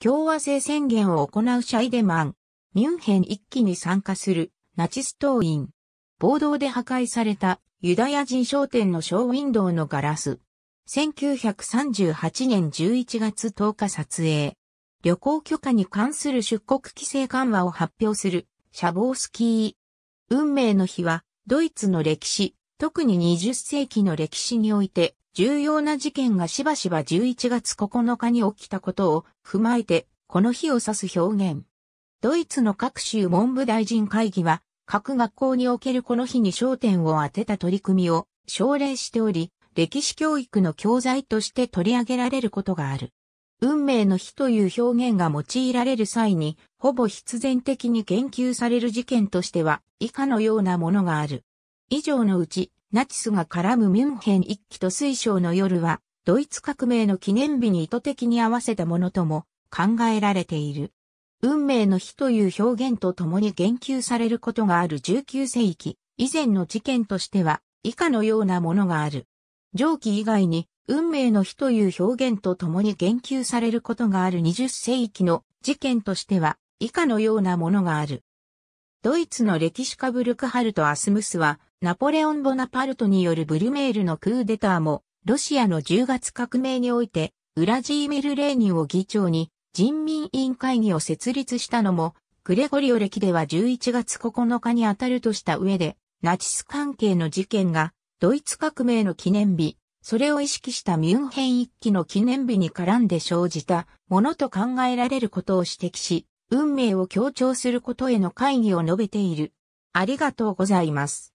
共和制宣言を行うシャイデマン、ミュンヘン一気に参加するナチス党員、暴動で破壊されたユダヤ人商店のショーウィンドウのガラス、1938年11月10日撮影、旅行許可に関する出国規制緩和を発表するシャボースキー。運命の日は、ドイツの歴史、特に20世紀の歴史において、重要な事件がしばしば11月9日に起きたことを踏まえて、この日を指す表現。ドイツの各州文部大臣会議は、各学校におけるこの日に焦点を当てた取り組みを奨励しており、歴史教育の教材として取り上げられることがある。運命の日という表現が用いられる際に、ほぼ必然的に言及される事件としては、以下のようなものがある。以上のうち、ナチスが絡むミュンヘン一揆と水晶の夜は、ドイツ革命の記念日に意図的に合わせたものとも考えられている。運命の日という表現とともに言及されることがある19世紀、以前の事件としては、以下のようなものがある。上記以外に、運命の日という表現とともに言及されることがある20世紀の事件としては、以下のようなものがある。ドイツの歴史家ブルクハルト・アスムスは、ナポレオン・ボナパルトによるブリュメールのクーデターも、ロシアの10月革命において、ウラジーミル・レーニンを議長に、人民委員会議を設立したのも、グレゴリオ歴では11月9日に当たるとした上で、ナチス関係の事件が、ドイツ革命の記念日、それを意識したミュンヘン一揆の記念日に絡んで生じたものと考えられることを指摘し、運命を強調することへの会議を述べている。ありがとうございます。